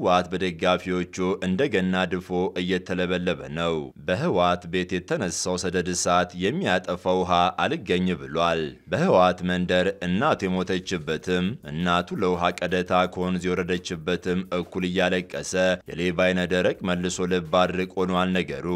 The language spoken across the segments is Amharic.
ህወሓት በደጋፊዎቹ እንደገና ድፎ እየተለበለበ ነው። በህወሓት ቤት የተነሳው ሰደድ እሳት የሚያጠፋው ውሃ አልገኝ ብሏል። በህወሓት መንደር እናቱ የሞተችበትም እናቱ ለውሃ ቀደታ ከወንዝ የወረደችበትም እኩል እያለቀሰ የሌባ አይነ ደረቅ መልሶ ልብ አድርቅ ሆኗል ነገሩ።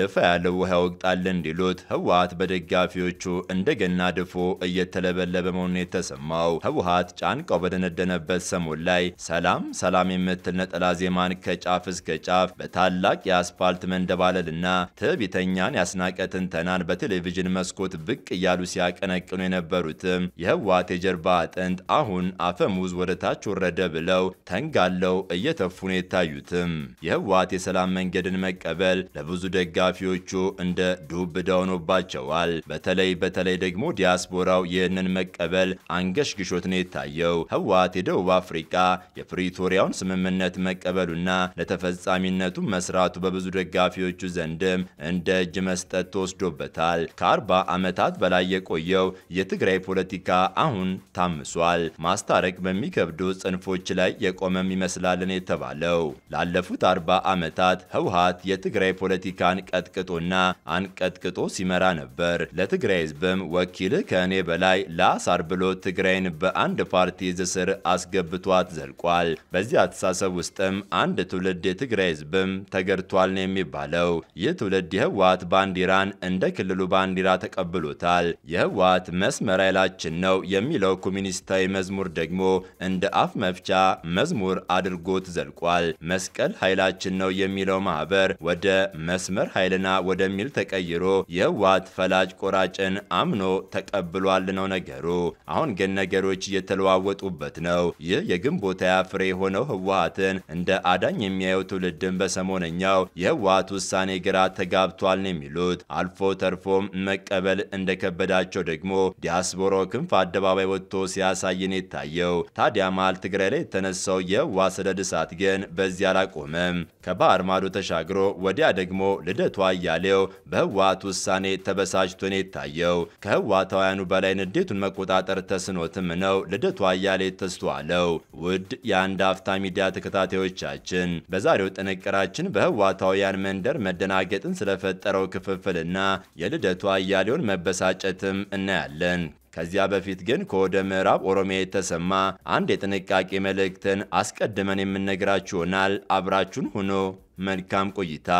ልፋ ያለው ውሃ ያወቅጣል እንዲሉት ህወሓት በደጋፊዎቹ እንደገና ድፎ እየተለበለበ መሆኑን የተሰማው ህወሓት ጫንቃው በደነደነበት ሰሞን ላይ ሰላም ሰላም የምትል ነጠላ ዜማን ከጫፍ እስከ ጫፍ በታላቅ የአስፋልት መንደባለልና ትዕቢተኛን ያስናቀ ትንተናን በቴሌቪዥን መስኮት ብቅ እያሉ ሲያቀነቅኑ የነበሩትም የህወሓት የጀርባ አጥንት አሁን አፈሙዝ ወደ ታች ወረደ ብለው ተንጋለው እየተፉ ነው የታዩትም። የህወሓት የሰላም መንገድን መቀበል ለብዙ ደጋፊዎቹ እንደ ዱብ እዳ ሆኖባቸዋል። በተለይ በተለይ ደግሞ ዲያስፖራው ይህንን መቀበል አንገሽግሾት ነው የታየው። ህወሓት የደቡብ አፍሪካ የፕሪቶሪያውን ስምምነት ኃላፊነት መቀበሉና ለተፈጻሚነቱ መስራቱ በብዙ ደጋፊዎቹ ዘንድም እንደ እጅ መስጠት ተወስዶበታል። ከአርባ ዓመታት በላይ የቆየው የትግራይ ፖለቲካ አሁን ታምሷል። ማስታረቅ በሚከብዱ ጽንፎች ላይ የቆመም ይመስላልን የተባለው ላለፉት አርባ ዓመታት ህውሃት የትግራይ ፖለቲካን ቀጥቅጦና አንቀጥቅጦ ሲመራ ነበር። ለትግራይ ህዝብም ወኪልህ ከእኔ በላይ ላሳር ብሎ ትግራይን በአንድ ፓርቲ ዝስር አስገብቷት ዘልቋል። በዚህ አተሳሰቡ ውስጥም አንድ ትውልድ የትግራይ ህዝብም ተገድቷል ነው የሚባለው። ይህ ትውልድ የህወሓት ባንዲራን እንደ ክልሉ ባንዲራ ተቀብሎታል። የህወሓት መስመር ኃይላችን ነው የሚለው ኮሚኒስታዊ መዝሙር ደግሞ እንደ አፍ መፍቻ መዝሙር አድርጎት ዘልቋል። መስቀል ኃይላችን ነው የሚለው ማህበር ወደ መስመር ኃይልና ወደሚል ተቀይሮ የህወሓት ፈላጭ ቆራጭን አምኖ ተቀብሏል ነው ነገሩ። አሁን ግን ነገሮች እየተለዋወጡበት ነው። ይህ የግንቦት ሃያ ፍሬ የሆነው ህወሓትን ህወሓትን እንደ አዳኝ የሚያየው ትውልድን በሰሞነኛው የህወሓት ውሳኔ ግራ ተጋብቷል ነው የሚሉት። አልፎ ተርፎም መቀበል እንደከበዳቸው ደግሞ ዲያስፖራው ክንፍ አደባባይ ወጥቶ ሲያሳይን የታየው። ታዲያ መሀል ትግራይ ላይ የተነሳው የህወሓት ሰደድ እሳት ግን በዚህ አላቆመም። ከባህር ማዶ ተሻግሮ ወዲያ ደግሞ ልደቱ አያሌው በህወሓት ውሳኔ ተበሳጭቶ ነው የታየው። ከህወሓታውያኑ በላይ ንዴቱን መቆጣጠር ተስኖትም ነው ልደቱ ተስቶ ተስተዋለው። ውድ የአንድ አፍታ ሚዲያ ተከታ ተከታታዮቻችን በዛሬው ጥንቅራችን በህዋታውያን መንደር መደናገጥን ስለፈጠረው ክፍፍልና የልደቱ አያሌውን መበሳጨትም እናያለን። ከዚያ በፊት ግን ከወደ ምዕራብ ኦሮሚያ የተሰማ አንድ የጥንቃቄ መልእክትን አስቀድመን የምንነግራችሁናል። አብራችሁን ሁኖ መልካም ቆይታ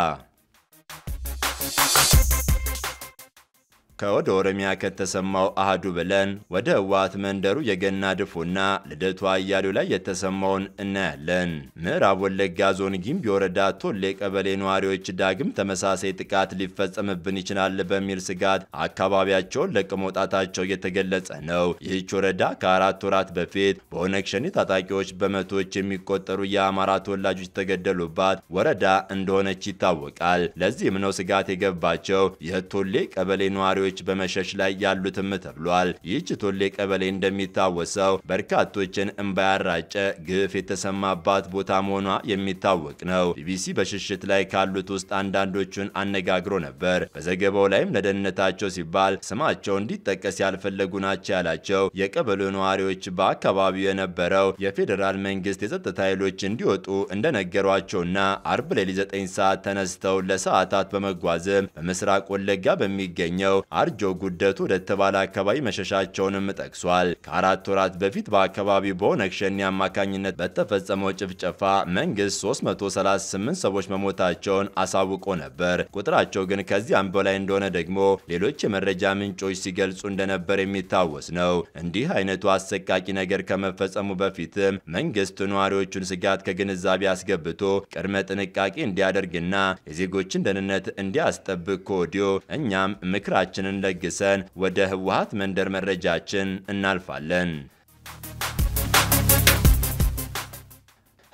ከወደ ኦሮሚያ ከተሰማው አህዱ ብለን ወደ ህወሓት መንደሩ የገና ድፎና ልደቱ አያሌው ላይ የተሰማውን እናያለን። ምዕራብ ወለጋ ዞን ጊምቢ ወረዳ ቶሌ ቀበሌ ነዋሪዎች ዳግም ተመሳሳይ ጥቃት ሊፈጸምብን ይችላል በሚል ስጋት አካባቢያቸውን ለቅ መውጣታቸው እየተገለጸ ነው። ይህች ወረዳ ከአራት ወራት በፊት በኦነግ ሸኔ ታጣቂዎች በመቶዎች የሚቆጠሩ የአማራ ተወላጆች የተገደሉባት ወረዳ እንደሆነች ይታወቃል። ለዚህም ነው ስጋት የገባቸው የቶሌ ቀበሌ ነዋሪዎች ነዋሪዎች በመሸሽ ላይ ያሉትም ተብሏል። ይህች ቶሌ ቀበሌ እንደሚታወሰው በርካቶችን እምባያራጨ ግፍ የተሰማባት ቦታ መሆኗ የሚታወቅ ነው። ቢቢሲ በሽሽት ላይ ካሉት ውስጥ አንዳንዶቹን አነጋግሮ ነበር። በዘገባው ላይም ለደህንነታቸው ሲባል ስማቸው እንዲጠቀስ ያልፈለጉ ናቸው ያላቸው የቀበሌው ነዋሪዎች በአካባቢው የነበረው የፌዴራል መንግስት የጸጥታ ኃይሎች እንዲወጡ እንደነገሯቸውና አርብ ሌሊት 9 ሰዓት ተነስተው ለሰዓታት በመጓዝም በምስራቅ ወለጋ በሚገኘው አርጆ ጉደቱ ወደተባለ አካባቢ መሸሻቸውንም ጠቅሷል። ከአራት ወራት በፊት በአካባቢው በኦነግ ሸኔ አማካኝነት በተፈጸመው ጭፍጨፋ መንግስት 338 ሰዎች መሞታቸውን አሳውቆ ነበር። ቁጥራቸው ግን ከዚያም በላይ እንደሆነ ደግሞ ሌሎች የመረጃ ምንጮች ሲገልጹ እንደነበር የሚታወስ ነው። እንዲህ አይነቱ አሰቃቂ ነገር ከመፈጸሙ በፊትም መንግስት ነዋሪዎቹን ስጋት ከግንዛቤ አስገብቶ ቅድመ ጥንቃቄ እንዲያደርግና የዜጎችን ደህንነት እንዲያስጠብቅ ከወዲሁ እኛም ምክራችን መረጃችንን ለግሰን ወደ ህወሀት መንደር መረጃችን እናልፋለን።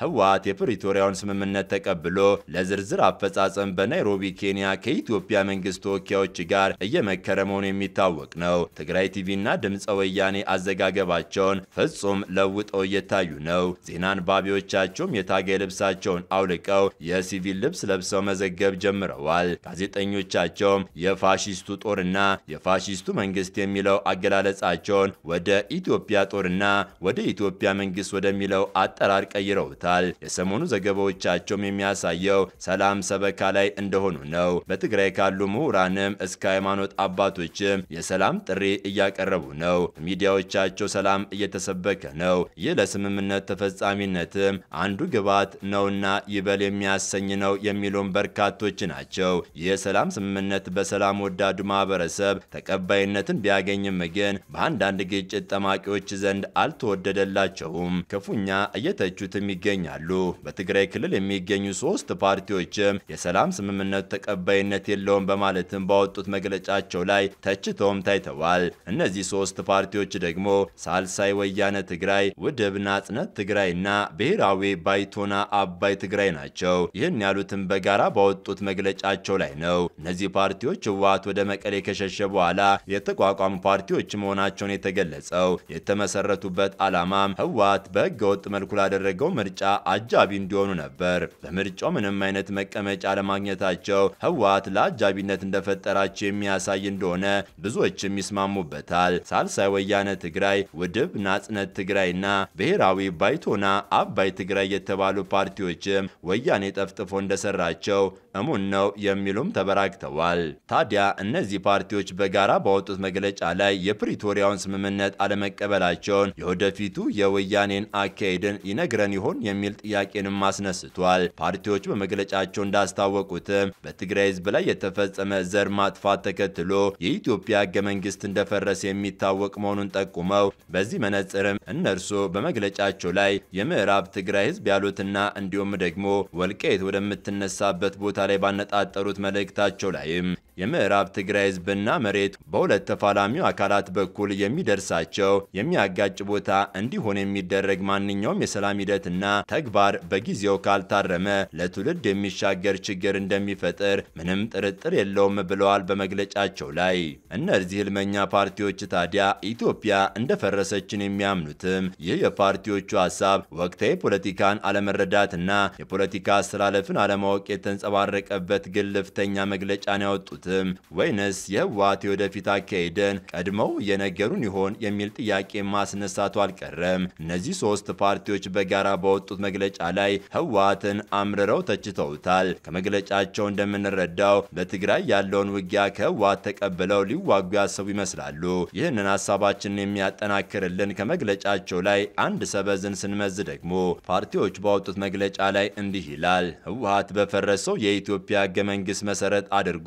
ህወሓት የፕሪቶሪያውን ስምምነት ተቀብሎ ለዝርዝር አፈጻጸም በናይሮቢ ኬንያ ከኢትዮጵያ መንግስት ተወካዮች ጋር እየመከረ መሆኑ የሚታወቅ ነው። ትግራይ ቲቪና ድምፀ ወያኔ አዘጋገባቸውን ፍጹም ለውጠው እየታዩ ነው። ዜና አንባቢዎቻቸውም የታገ ልብሳቸውን አውልቀው የሲቪል ልብስ ለብሰው መዘገብ ጀምረዋል። ጋዜጠኞቻቸውም የፋሺስቱ ጦርና የፋሺስቱ መንግስት የሚለው አገላለጻቸውን ወደ ኢትዮጵያ ጦርና ወደ ኢትዮጵያ መንግስት ወደሚለው አጠራር ቀይረውታል። ይናገራል። የሰሞኑ ዘገባዎቻቸውም የሚያሳየው ሰላም ሰበካ ላይ እንደሆኑ ነው። በትግራይ ካሉ ምሁራንም እስከ ሃይማኖት አባቶችም የሰላም ጥሪ እያቀረቡ ነው። ሚዲያዎቻቸው ሰላም እየተሰበከ ነው። ይህ ለስምምነት ተፈጻሚነትም አንዱ ግብዓት ነውና ይበል የሚያሰኝ ነው የሚሉም በርካቶች ናቸው። ይህ የሰላም ስምምነት በሰላም ወዳዱ ማህበረሰብ ተቀባይነትን ቢያገኝም ግን በአንዳንድ ግጭት ጠማቂዎች ዘንድ አልተወደደላቸውም። ክፉኛ እየተቹት ይገኛል። ይገኛሉ። በትግራይ ክልል የሚገኙ ሶስት ፓርቲዎችም የሰላም ስምምነቱ ተቀባይነት የለውም በማለትም ባወጡት መግለጫቸው ላይ ተችተውም ታይተዋል። እነዚህ ሶስት ፓርቲዎች ደግሞ ሳልሳይ ወያነ ትግራይ፣ ውድብና ትግራይ ትግራይና ብሔራዊ ባይቶና አባይ ትግራይ ናቸው። ይህን ያሉትም በጋራ ባወጡት መግለጫቸው ላይ ነው። እነዚህ ፓርቲዎች ህወሓት ወደ መቀሌ ከሸሸ በኋላ የተቋቋሙ ፓርቲዎች መሆናቸውን የተገለጸው የተመሰረቱበት ዓላማም ህወሓት በህገ ወጥ መልኩ ላደረገው ምርጫ ምርጫ አጃቢ እንዲሆኑ ነበር። በምርጫው ምንም አይነት መቀመጫ ለማግኘታቸው ህወሓት ለአጃቢነት እንደፈጠራቸው የሚያሳይ እንደሆነ ብዙዎችም ይስማሙበታል። ሳልሳይ ወያነ ትግራይ፣ ውድብ ናጽነት ትግራይና ብሔራዊ ባይቶና አባይ ትግራይ የተባሉ ፓርቲዎችም ወያኔ ጠፍጥፎ እንደሰራቸው እሙን ነው የሚሉም ተበራክተዋል። ታዲያ እነዚህ ፓርቲዎች በጋራ ባወጡት መግለጫ ላይ የፕሪቶሪያውን ስምምነት አለመቀበላቸውን የወደፊቱ የወያኔን አካሄድን ይነግረን ይሆን የሚል ጥያቄንም አስነስቷል። ፓርቲዎቹ በመግለጫቸው እንዳስታወቁትም በትግራይ ህዝብ ላይ የተፈጸመ ዘር ማጥፋት ተከትሎ የኢትዮጵያ ህገ መንግስት እንደፈረሰ የሚታወቅ መሆኑን ጠቁመው በዚህ መነጽርም እነርሱ በመግለጫቸው ላይ የምዕራብ ትግራይ ህዝብ ያሉትና እንዲሁም ደግሞ ወልቃይት ወደምትነሳበት ቦታ ላይ ባነጣጠሩት መልእክታቸው ላይም የምዕራብ ትግራይ ህዝብና መሬት በሁለት ተፋላሚው አካላት በኩል የሚደርሳቸው የሚያጋጭ ቦታ እንዲሆን የሚደረግ ማንኛውም የሰላም ሂደትና ተግባር በጊዜው ካልታረመ ለትውልድ የሚሻገር ችግር እንደሚፈጥር ምንም ጥርጥር የለውም ብለዋል በመግለጫቸው ላይ። እነዚህ ህልመኛ ፓርቲዎች ታዲያ ኢትዮጵያ እንደፈረሰችን የሚያምኑትም ይህ የፓርቲዎቹ ሀሳብ ወቅታዊ ፖለቲካን አለመረዳትና የፖለቲካ አስተላለፍን አለማወቅ የተንጸባረቀበት ግልፍተኛ መግለጫን ያወጡት ያሉትም ወይንስ የህወሓት የወደፊት አካሄደን ቀድመው የነገሩን ይሆን የሚል ጥያቄ ማስነሳቱ አልቀረም። እነዚህ ሶስት ፓርቲዎች በጋራ በወጡት መግለጫ ላይ ህወሓትን አምርረው ተችተውታል። ከመግለጫቸው እንደምንረዳው በትግራይ ያለውን ውጊያ ከህወሓት ተቀብለው ሊዋጉ ያሰቡ ይመስላሉ። ይህንን ሀሳባችንን የሚያጠናክርልን ከመግለጫቸው ላይ አንድ ሰበዝን ስንመዝ ደግሞ ፓርቲዎቹ ባወጡት መግለጫ ላይ እንዲህ ይላል። ህወሓት በፈረሰው የኢትዮጵያ ህገ መንግስት መሰረት አድርጎ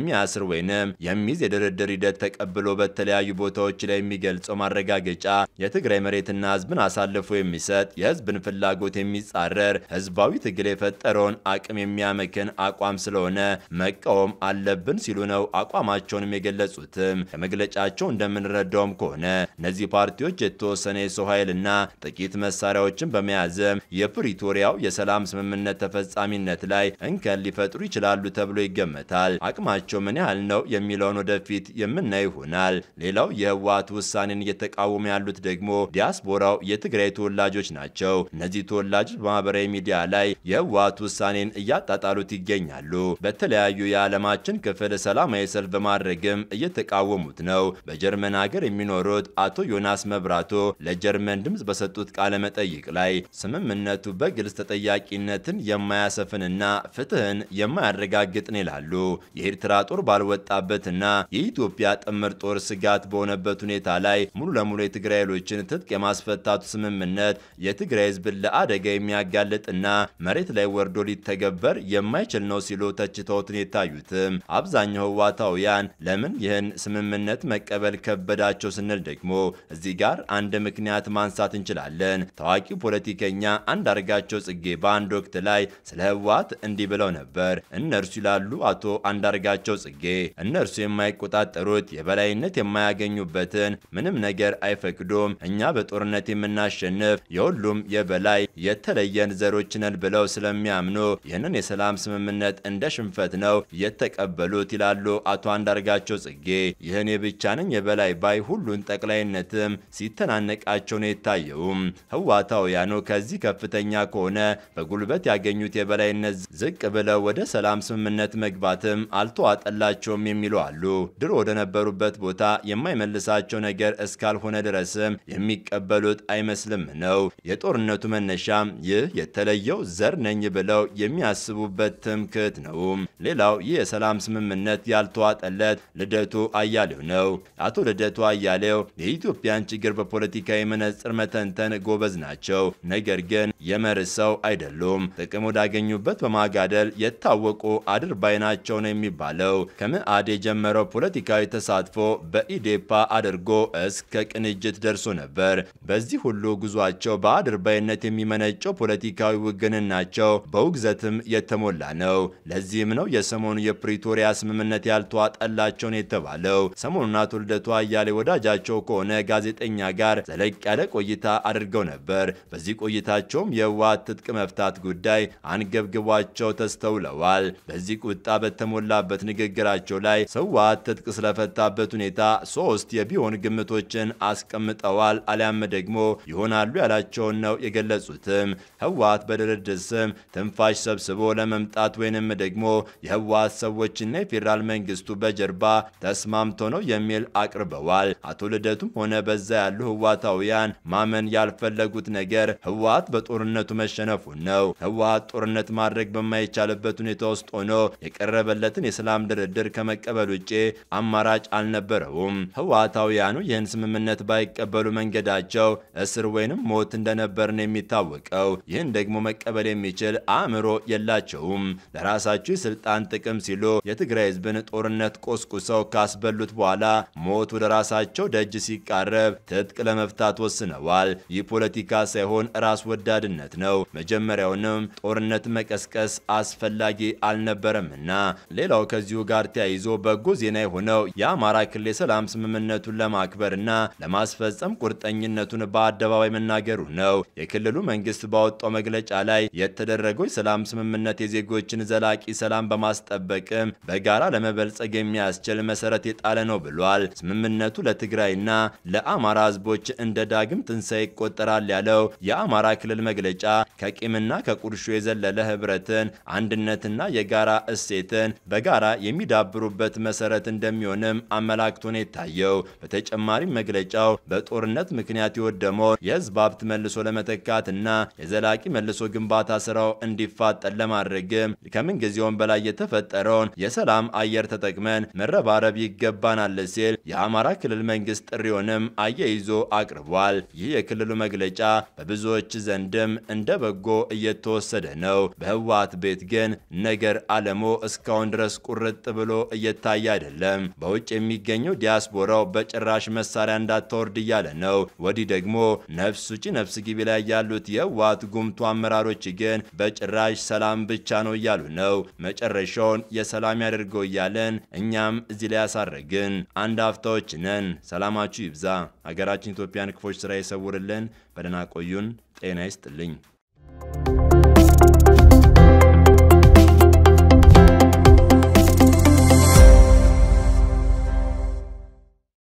የሚያስር ወይንም የሚይዝ የድርድር ሂደት ተቀብሎ በተለያዩ ቦታዎች ላይ የሚገልጸው ማረጋገጫ የትግራይ መሬትና ህዝብን አሳልፎ የሚሰጥ የህዝብን ፍላጎት የሚጻረር ህዝባዊ ትግል የፈጠረውን አቅም የሚያመክን አቋም ስለሆነ መቃወም አለብን ሲሉ ነው አቋማቸውንም የገለጹትም። ከመግለጫቸው እንደምንረዳውም ከሆነ እነዚህ ፓርቲዎች የተወሰነ የሰው ኃይልና ጥቂት መሳሪያዎችን በመያዝም የፕሪቶሪያው የሰላም ስምምነት ተፈጻሚነት ላይ እንከን ሊፈጥሩ ይችላሉ ተብሎ ይገመታል። አቅማቸው ሚናቸው ምን ያህል ነው የሚለውን ወደፊት የምናይ ይሆናል። ሌላው የህወሓት ውሳኔን እየተቃወሙ ያሉት ደግሞ ዲያስፖራው የትግራይ ተወላጆች ናቸው። እነዚህ ተወላጆች በማህበራዊ ሚዲያ ላይ የህወሓት ውሳኔን እያጣጣሉት ይገኛሉ። በተለያዩ የዓለማችን ክፍል ሰላማዊ ሰልፍ በማድረግም እየተቃወሙት ነው። በጀርመን ሀገር የሚኖሩት አቶ ዮናስ መብራቶ ለጀርመን ድምፅ በሰጡት ቃለ መጠይቅ ላይ ስምምነቱ በግልጽ ተጠያቂነትን የማያሰፍንና ፍትህን የማያረጋግጥን ይላሉ። የኤርትራ ጦር ባልወጣበትና የኢትዮጵያ ጥምር ጦር ስጋት በሆነበት ሁኔታ ላይ ሙሉ ለሙሉ የትግራይ ኃይሎችን ትጥቅ የማስፈታቱ ስምምነት የትግራይ ህዝብን ለአደጋ የሚያጋልጥና መሬት ላይ ወርዶ ሊተገበር የማይችል ነው ሲሉ ተችተውትን የታዩትም አብዛኛው ህዋታውያን ለምን ይህን ስምምነት መቀበል ከበዳቸው ስንል ደግሞ እዚህ ጋር አንድ ምክንያት ማንሳት እንችላለን። ታዋቂ ፖለቲከኛ አንዳርጋቸው ጽጌ በአንድ ወቅት ላይ ስለ ህወሓት እንዲህ ብለው ነበር። እነርሱ ይላሉ አቶ አንዳርጋቸው ያላቸው ጽጌ እነርሱ የማይቆጣጠሩት የበላይነት የማያገኙበትን ምንም ነገር አይፈቅዱም፣ እኛ በጦርነት የምናሸንፍ የሁሉም የበላይ የተለየን ዘሮች ነን ብለው ስለሚያምኑ ይህንን የሰላም ስምምነት እንደ ሽንፈት ነው የተቀበሉት ይላሉ አቶ አንዳርጋቸው ጽጌ። ይህን የብቻ ነኝ የበላይ ባይ ሁሉን ጠቅላይነትም ሲተናነቃቸው ነው የታየውም። ህዋታውያኑ ከዚህ ከፍተኛ ከሆነ በጉልበት ያገኙት የበላይነት ዝቅ ብለው ወደ ሰላም ስምምነት መግባትም አልተዋጠ አልዋጠላቸውም የሚሉ አሉ። ድሮ ወደ ነበሩበት ቦታ የማይመልሳቸው ነገር እስካልሆነ ድረስም የሚቀበሉት አይመስልም ነው። የጦርነቱ መነሻም ይህ የተለየው ዘር ነኝ ብለው የሚያስቡበት ትምክት ነው። ሌላው ይህ የሰላም ስምምነት ያልተዋጠለት ልደቱ አያሌው ነው። አቶ ልደቱ አያሌው የኢትዮጵያን ችግር በፖለቲካዊ መነጽር መተንተን ጎበዝ ናቸው። ነገር ግን ሰው አይደሉም። ጥቅም ወዳገኙበት በማጋደል የታወቁ አድርባይ ናቸው ነው የሚባለው። ነው። ከምዕአድ የጀመረው ፖለቲካዊ ተሳትፎ በኢዴፓ አድርጎ እስከ ቅንጅት ደርሶ ነበር። በዚህ ሁሉ ጉዟቸው በአድርባይነት የሚመነጨው ፖለቲካዊ ውግንናቸው በውግዘትም የተሞላ ነው። ለዚህም ነው የሰሞኑ የፕሪቶሪያ ስምምነት ያልተዋጠላቸውን የተባለው። ሰሞኑን አቶ ልደቱ አያሌ ወዳጃቸው ከሆነ ጋዜጠኛ ጋር ዘለቅ ያለ ቆይታ አድርገው ነበር። በዚህ ቆይታቸውም የህወሓት ትጥቅ መፍታት ጉዳይ አንገብግቧቸው ተስተውለዋል። በዚህ ቁጣ በተሞላበት ንግግራቸው ላይ ህወሓት ትጥቅ ስለፈታበት ሁኔታ ሶስት የቢሆን ግምቶችን አስቀምጠዋል አሊያም ደግሞ ይሆናሉ ያላቸውን ነው የገለጹትም። ህወሓት በድርድር ስም ትንፋሽ ሰብስቦ ለመምጣት ወይንም ደግሞ የህወሓት ሰዎችና የፌዴራል መንግስቱ በጀርባ ተስማምቶ ነው የሚል አቅርበዋል። አቶ ልደቱም ሆነ በዛ ያሉ ህዋታውያን ማመን ያልፈለጉት ነገር ህወሓት በጦርነቱ መሸነፉን ነው። ህወሓት ጦርነት ማድረግ በማይቻልበት ሁኔታ ውስጥ ሆኖ የቀረበለትን የሰላም የሰላም ድርድር ከመቀበል ውጭ አማራጭ አልነበረውም። ህወሓታውያኑ ይህን ስምምነት ባይቀበሉ መንገዳቸው እስር ወይንም ሞት እንደነበር ነው የሚታወቀው። ይህን ደግሞ መቀበል የሚችል አእምሮ የላቸውም። ለራሳቸው የስልጣን ጥቅም ሲሉ የትግራይ ህዝብን ጦርነት ቆስቁሰው ካስበሉት በኋላ ሞት ወደ ራሳቸው ደጅ ሲቃረብ ትጥቅ ለመፍታት ወስነዋል። ይህ ፖለቲካ ሳይሆን ራስ ወዳድነት ነው። መጀመሪያውንም ጦርነት መቀስቀስ አስፈላጊ አልነበረምና። ሌላው ከዚ ከዚሁ ጋር ተያይዞ በጎ ዜና የሆነው የአማራ ክልል የሰላም ስምምነቱን ለማክበርና ለማስፈጸም ቁርጠኝነቱን በአደባባይ መናገሩ ነው። የክልሉ መንግስት ባወጣው መግለጫ ላይ የተደረገው የሰላም ስምምነት የዜጎችን ዘላቂ ሰላም በማስጠበቅም በጋራ ለመበልጸግ የሚያስችል መሰረት የጣለ ነው ብሏል። ስምምነቱ ለትግራይና ለአማራ ህዝቦች እንደ ዳግም ትንሣኤ ይቆጠራል ያለው የአማራ ክልል መግለጫ ከቂምና ከቁርሾ የዘለለ ህብረትን፣ አንድነትና የጋራ እሴትን በጋራ የሚዳብሩበት መሰረት እንደሚሆንም አመላክቶ ነው የታየው። በተጨማሪም መግለጫው በጦርነት ምክንያት የወደመው የህዝብ ሀብት መልሶ ለመተካት እና የዘላቂ መልሶ ግንባታ ስራው እንዲፋጠን ለማድረግም ከምንጊዜውም በላይ የተፈጠረውን የሰላም አየር ተጠቅመን መረባረብ ይገባናል ሲል የአማራ ክልል መንግስት ጥሪውንም አያይዞ አቅርቧል። ይህ የክልሉ መግለጫ በብዙዎች ዘንድም እንደ በጎ እየተወሰደ ነው። በህወሓት ቤት ግን ነገር አለሞ እስካሁን ድረስ ቁር ቁርጥ ብሎ እየታየ አይደለም። በውጭ የሚገኘው ዲያስፖራው በጭራሽ መሳሪያ እንዳታወርድ እያለ ነው። ወዲህ ደግሞ ነፍስ ውጪ ነፍስ ግቢ ላይ ያሉት የህወሓት ጉምቱ አመራሮች ግን በጭራሽ ሰላም ብቻ ነው እያሉ ነው። መጨረሻውን የሰላም ያደርገው እያለን እኛም እዚህ ላይ ያሳረግን አንድ አፍታዎች ነን። ሰላማችሁ ይብዛ። ሀገራችን ኢትዮጵያን ክፎች ስራ ይሰውርልን። በደህና ቆዩን። ጤና ይስጥልኝ።